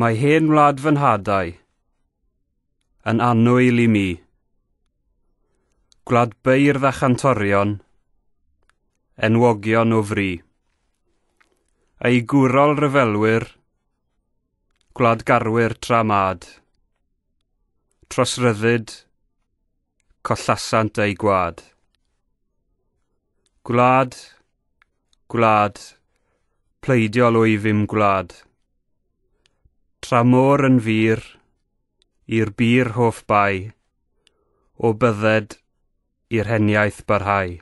Mae hen wlad fy nhadau yn anwyl i mi. Gwlad beirdd a chantorion, enwogion o fri. Ei gwrol ryfelwyr, gwlad garwyr tramad. Tros ryddyd, collasant ei gwad. Gwlad, gwlad, pleidiol o'i ddim gwlad. Tra môr yn fyr, i'r bir hoff bai, o bydded i'r heniaeth barhau.